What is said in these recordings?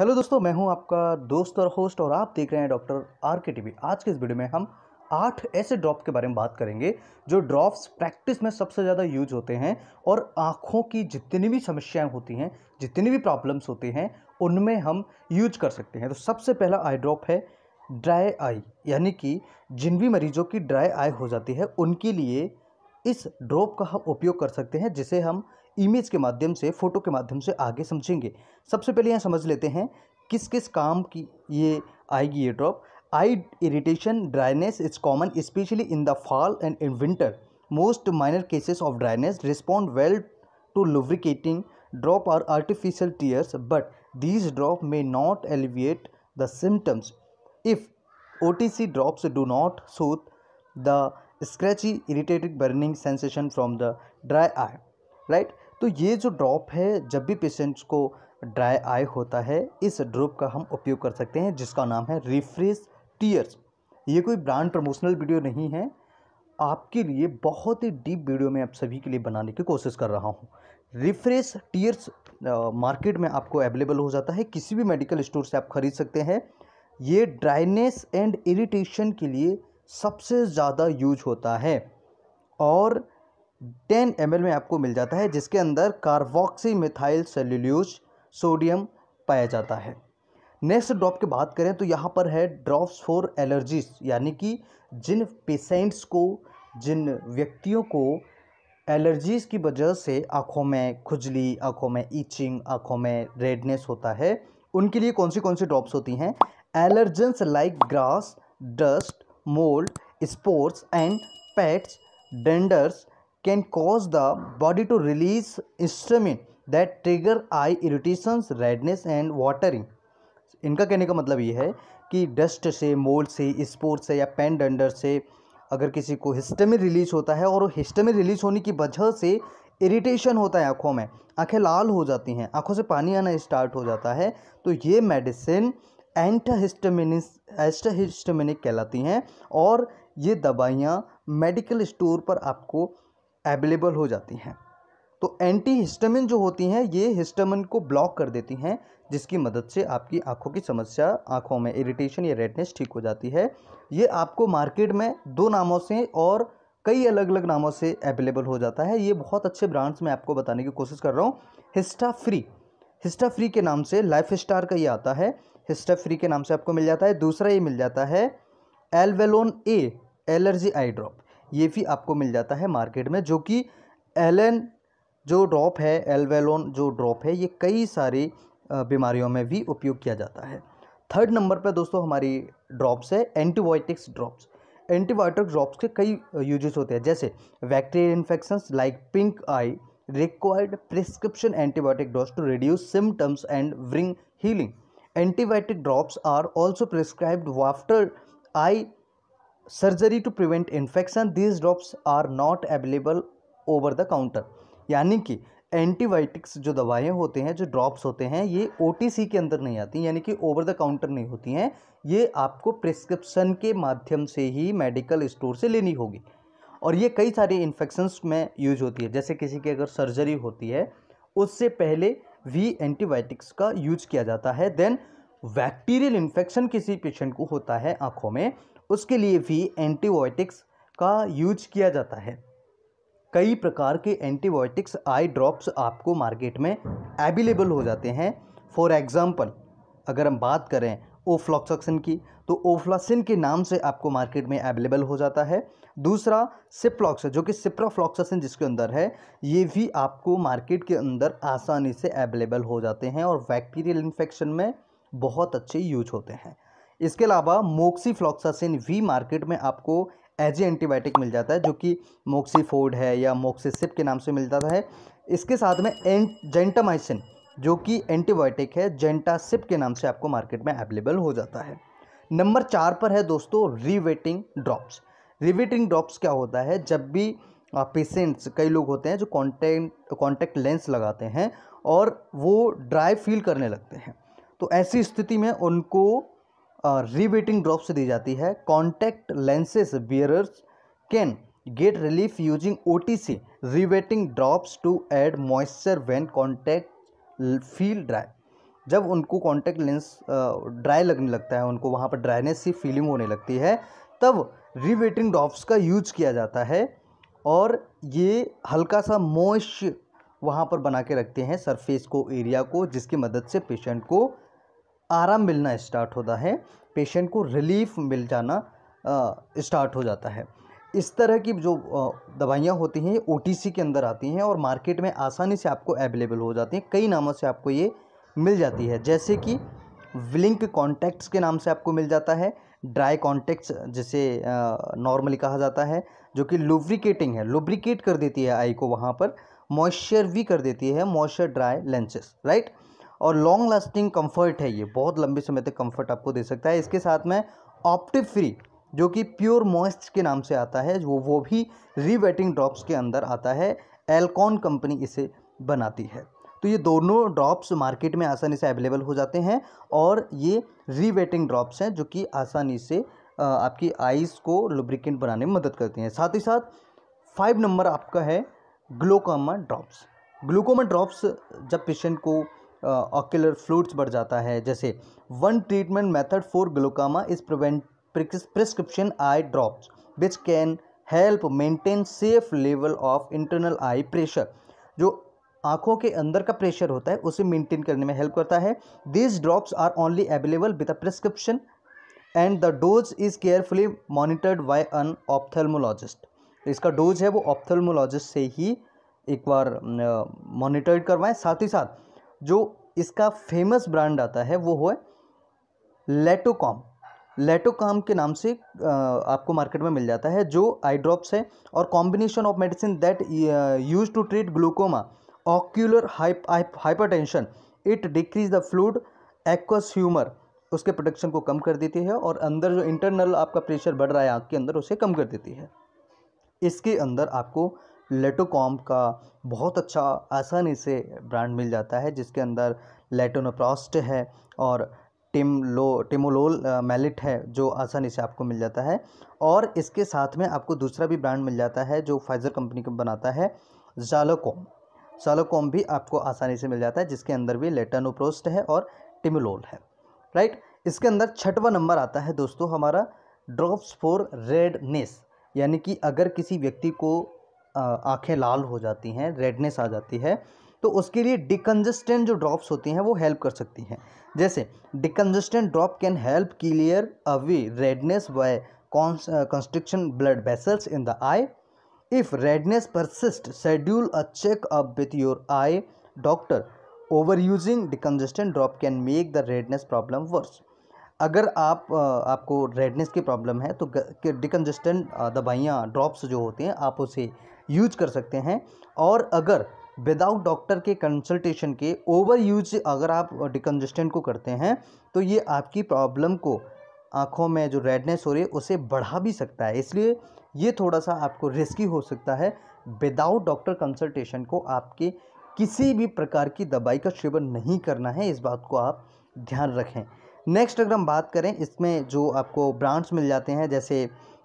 hello दोस्तों मैं हूं आपका दोस्त और होस्ट और आप देख रहे हैं डॉक्टर आर के टी आज के इस वीडियो में हम आठ ऐसे ड्रॉप के बारे में बात करेंगे जो ड्रॉप्स प्रैक्टिस में सबसे ज़्यादा यूज होते हैं और आँखों की जितनी भी समस्याएं होती हैं जितनी भी प्रॉब्लम्स होती हैं उनमें हम यूज कर सकते हैं तो सबसे पहला आई ड्रॉप है ड्राई आई यानी कि जिन भी मरीजों की ड्राई आई हो जाती है उनके लिए इस ड्रॉप का हम उपयोग कर सकते हैं जिसे हम इमेज के माध्यम से फ़ोटो के माध्यम से आगे समझेंगे सबसे पहले यहाँ समझ लेते हैं किस किस काम की ये आएगी ये drop eye irritation dryness is common especially in the fall and in winter most minor cases of dryness respond well to lubricating drop are artificial tears but these drop may not alleviate the symptoms if O T C drops do not soothe the scratchy irritating burning sensation from the dry eye right तो ये जो drop है जब भी patients को dry आई होता है इस ड्रॉप का हम उपयोग कर सकते हैं जिसका नाम है रिफ्रेश टीयर्स ये कोई ब्रांड प्रमोशनल वीडियो नहीं है आपके लिए बहुत ही डीप वीडियो मैं आप सभी के लिए बनाने की कोशिश कर रहा हूँ रिफ्रेश टीयर्स मार्केट में आपको अवेलेबल हो जाता है किसी भी मेडिकल स्टोर से आप खरीद सकते हैं ये ड्राइनेस एंड इरिटेशन के लिए सबसे ज़्यादा यूज होता है और टेन एम में आपको मिल जाता है जिसके अंदर कार्बोक्सी मिथाइल सेल्यूल्यूज सोडियम पाया जाता है नेक्स्ट ड्रॉप की बात करें तो यहाँ पर है ड्रॉप्स फॉर एलर्जीज यानी कि जिन पेशेंट्स को जिन व्यक्तियों को एलर्जीज़ की वजह से आँखों में खुजली आँखों में ईचिंग आँखों में रेडनेस होता है उनके लिए कौन सी कौन सी ड्रॉप्स होती हैं allergens like grass dust mould spores and pets danders can cause the body to release histamine that trigger eye irritations redness and watering इनका कहने का मतलब ये है कि डस्ट से मोल से स्पोर्ट से या पेन डंडर से अगर किसी को हिस्टमिन रिलीज होता है और हिस्टमिन रिलीज होने की वजह से इरिटेशन होता है आँखों में आँखें लाल हो जाती हैं आँखों से पानी आना स्टार्ट हो जाता है तो ये मेडिसिन एंटाहिस्टमिनिस एस्टाहिस्टमिनिक कहलाती हैं और ये दवाइयाँ मेडिकल स्टोर पर आपको अवेलेबल हो जाती हैं तो एंटी हिस्टमिन जो होती हैं ये हिस्टमिन को ब्लॉक कर देती हैं जिसकी मदद से आपकी आंखों की समस्या आंखों में इरिटेशन या रेडनेस ठीक हो जाती है ये आपको मार्केट में दो नामों से और कई अलग अलग नामों से अवेलेबल हो जाता है ये बहुत अच्छे ब्रांड्स मैं आपको बताने की कोशिश कर रहा हूँ हिस्टा फ्री हिस्टा फ्री के नाम से लाइफ स्टार का ये आता है हिस्टा फ्री के नाम से आपको मिल जाता है दूसरा ये मिल जाता है एलवेलोन ए एलर्जी आई ड्रॉप ये भी आपको मिल जाता है मार्केट में जो कि एलन जो ड्रॉप है एलवेलोन जो ड्रॉप है ये कई सारी बीमारियों में भी उपयोग किया जाता है थर्ड नंबर पर दोस्तों हमारी ड्रॉप्स है एंटीबायोटिक्स ड्रॉप्स एंटीबायोटिक ड्रॉप्स के कई यूजेस होते हैं जैसे bacterial infections like pink eye required prescription antibiotic drops to reduce symptoms and bring healing antibiotic drops are also prescribed after eye surgery to prevent infection these drops are not available over the counter यानी कि antibiotics जो दवाएं होते हैं जो drops होते हैं ये ओ के अंदर नहीं आती यानी कि ओवर द काउंटर नहीं होती हैं ये आपको प्रिस्क्रिप्शन के माध्यम से ही मेडिकल स्टोर से लेनी होगी और ये कई सारे इन्फेक्शंस में यूज होती है जैसे किसी की अगर सर्जरी होती है उससे पहले वी एंटीबायोटिक्स का यूज किया जाता है देन बैक्टीरियल इन्फेक्शन किसी पेशेंट को होता है आँखों में उसके लिए भी एंटीबायोटिक्स का यूज किया जाता है कई प्रकार के एंटीबायोटिक्स आई ड्रॉप्स आपको मार्केट में अवेलेबल हो जाते हैं फॉर एग्ज़ाम्पल अगर हम बात करें ओफ्लॉक्सक्सिन की तो ओफ्लासिन के नाम से आपको मार्केट में अवेलेबल हो जाता है दूसरा सिप्लॉक्स जो कि सिप्राफ्लॉक्सासिन जिसके अंदर है ये भी आपको मार्केट के अंदर आसानी से अवेलेबल हो जाते हैं और बैक्टीरियल इन्फेक्शन में बहुत अच्छे यूज होते हैं इसके अलावा मोक्सी फ्लॉक्सासिन वी मार्केट में आपको एज ए एंटीबायोटिक मिल जाता है जो कि मोक्सी फोर्ड है या मोक्सीसिप के नाम से मिल जाता है इसके साथ में जेंटामाइसिन जो कि एंटीबायोटिक है जेंटासिप के नाम से आपको मार्केट में अवेलेबल हो जाता है नंबर चार पर है दोस्तों रिवेटिंग ड्रॉप्स रिवेटिंग ड्रॉप्स क्या होता है जब भी पेशेंट्स कई लोग होते हैं जो कॉन्टेक्ट कॉन्टैक्ट लेंस लगाते हैं और वो ड्राई फील करने लगते हैं तो ऐसी स्थिति में उनको रिबेटिंग ड्रॉप्स दी जाती है contact lenses wearers can get relief using O T C rewetting drops to add moisture when contact feel dry जब उनको कॉन्टैक्ट लेंस ड्राई लगने लगता है उनको वहाँ पर ड्राइनेस की फीलिंग होने लगती है तब रिबेटिंग ड्रॉप्स का यूज किया जाता है और ये हल्का सा मोइश वहाँ पर बना के रखते हैं सरफेस को एरिया को जिसकी मदद से पेशेंट को आराम मिलना स्टार्ट होता है पेशेंट को रिलीफ मिल जाना स्टार्ट हो जाता है इस तरह की जो दवाइयाँ होती हैं ये ओ के अंदर आती हैं और मार्केट में आसानी से आपको अवेलेबल हो जाती हैं कई नामों से आपको ये मिल जाती है जैसे कि विलिंक कॉन्टैक्ट्स के नाम से आपको मिल जाता है ड्राई कॉन्टैक्ट्स जिसे नॉर्मली कहा जाता है जो कि लुब्रिकेटिंग है लुब्रिकेट कर देती है आई को वहाँ पर मॉइस्चर भी कर देती है मॉइस्चर ड्राई लेंसेस राइट और लॉन्ग लास्टिंग कंफर्ट है ये बहुत लंबे समय तक कंफर्ट आपको दे सकता है इसके साथ में ऑप्टिव फ्री जो कि प्योर मॉइस्ट के नाम से आता है वो वो भी रीवेटिंग ड्रॉप्स के अंदर आता है एल्कॉन कंपनी इसे बनाती है तो ये दोनों ड्रॉप्स मार्केट में आसानी से अवेलेबल हो जाते हैं और ये रीवेटिंग ड्रॉप्स हैं जो कि आसानी से आपकी आइज़ को लुब्रिकेंट बनाने में मदद करती हैं साथ ही साथ फाइव नंबर आपका है ग्लोकोमा ड्रॉप्स ग्लूकोमा ड्रॉप्स जब पेशेंट को ऑक्यूलर फ्लूड्स बढ़ जाता है जैसे one treatment method for glaucoma is prevent prescription eye drops which can help maintain safe level of internal eye pressure जो आँखों के अंदर का प्रेशर होता है उसे मेंटेन करने में हेल्प करता है these drops are only available with a prescription and the dose is carefully monitored by an ophthalmologist इसका डोज है वो ऑप्थेलमोलॉजिस्ट से ही एक बार मॉनिटर्ड करवाएं साथ ही साथ जो इसका फेमस ब्रांड आता है वो है लेटोकॉम लेटोकॉम के नाम से आपको मार्केट में मिल जाता है जो आई ड्रॉप्स है और combination of medicine that use to treat glaucoma ocular tension it decrease the fluid aqueous humour उसके प्रोडक्शन को कम कर देती है और अंदर जो इंटरनल आपका प्रेशर बढ़ रहा है आँख के अंदर उसे कम कर देती है इसके अंदर आपको लेटोकॉम का बहुत अच्छा आसानी से ब्रांड मिल जाता है जिसके अंदर लेटोनोप्रॉस्ट है और टिमलो टिमोलोल मेलिट है जो आसानी से आपको मिल जाता है और इसके साथ में आपको दूसरा भी ब्रांड मिल जाता है जो फाइजर कंपनी का बनाता है जालोकॉम जालोकॉम भी आपको आसानी से मिल जाता है जिसके अंदर भी लेटानोप्रोस्ट है और टिमोलोल है राइट इसके अंदर छठवा नंबर आता है दोस्तों हमारा ड्रॉप्स फॉर रेडनेस यानी कि अगर किसी व्यक्ति को आँखें लाल हो जाती हैं रेडनेस आ जाती है तो उसके लिए डिकन्जस्टेंट जो ड्रॉप्स होती हैं वो हेल्प कर सकती हैं जैसे decongestant drop can help clear away redness by constriction blood vessels in the eye if redness persist schedule a check up with your eye doctor over using decongestant drop can make the redness problem worse अगर आप आपको redness की problem है तो डिकन्जस्टेंट दवाइयाँ drops जो होते हैं आप उसे यूज कर सकते हैं और अगर विदाउट डॉक्टर के कंसल्टेशन के ओवर यूज अगर आप डिकन्जस्टेंट को करते हैं तो ये आपकी प्रॉब्लम को आँखों में जो रेडनेस हो रही है उसे बढ़ा भी सकता है इसलिए ये थोड़ा सा आपको रिस्की हो सकता है विदाउट डॉक्टर कंसल्टेशन को आपके किसी भी प्रकार की दवाई का सेवन नहीं करना है इस बात को आप ध्यान रखें नेक्स्ट अगर हम बात करें इसमें जो आपको ब्रांड्स मिल जाते हैं जैसे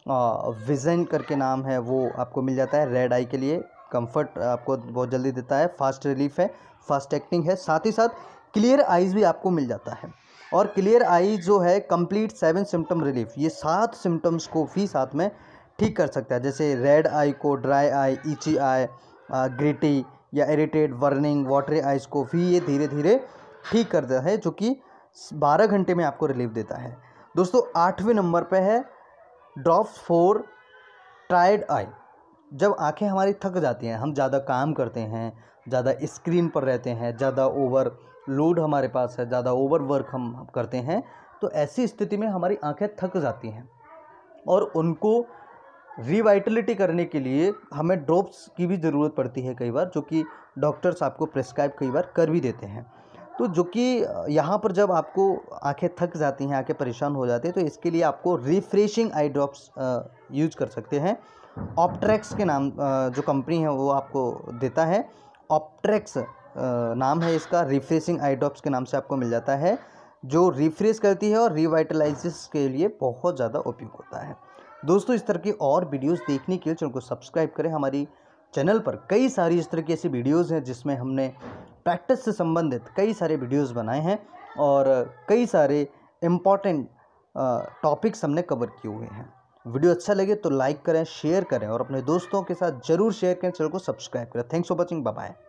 विजन करके नाम है वो आपको मिल जाता है रेड आई के लिए कंफर्ट आपको बहुत जल्दी देता है फास्ट रिलीफ है फास्ट एक्टिंग है साथ ही साथ क्लियर आईज़ भी आपको मिल जाता है और क्लियर आई जो है कंप्लीट सेवन सिम्टम रिलीफ ये सात सिम्टम्स को भी साथ में ठीक कर सकता है जैसे रेड आई को dry eye itchy eye gritty या इरीटेड वर्निंग वाटरी आइज़ को भी ये धीरे धीरे ठीक करता है जो कि बारह घंटे में आपको रिलीफ देता है दोस्तों आठवें नंबर पर है ड्रॉप फोर टायर्ड आई जब आंखें हमारी थक जाती हैं हम ज़्यादा काम करते हैं ज़्यादा स्क्रीन पर रहते हैं ज़्यादा ओवर लोड हमारे पास है ज़्यादा ओवर वर्क हम करते हैं तो ऐसी स्थिति में हमारी आंखें थक जाती हैं और उनको रिवाइटलिटी करने के लिए हमें ड्रॉप्स की भी ज़रूरत पड़ती है कई बार जो कि डॉक्टर्स आपको प्रेस्क्राइब कई बार कर भी देते हैं तो जो कि यहाँ पर जब आपको आंखें थक जाती हैं आंखें परेशान हो जाती हैं तो इसके लिए आपको रिफ्रेशिंग आई ड्रॉप्स यूज कर सकते हैं ऑप्ट्रैक्स के नाम जो कंपनी है वो आपको देता है ऑप्ट्रैक्स नाम है इसका रिफ्रेशिंग आई ड्रॉप्स के नाम से आपको मिल जाता है जो रिफ्रेश करती है और रिवाइटलाइज के लिए बहुत ज़्यादा उपयोग होता है दोस्तों इस तरह की और वीडियोस देखने के लिए चैनल को सब्सक्राइब करें हमारी चैनल पर कई सारी इस तरह की ऐसी वीडियोस हैं जिसमें हमने प्रैक्टिस से संबंधित कई सारे वीडियोस बनाए हैं और कई सारे इम्पॉर्टेंट टॉपिक्स हमने कवर किए हुए हैं वीडियो अच्छा लगे तो लाइक करें शेयर करें और अपने दोस्तों के साथ जरूर शेयर करें चैनल को सब्सक्राइब करें थैंक्स फॉर वॉचिंग बाय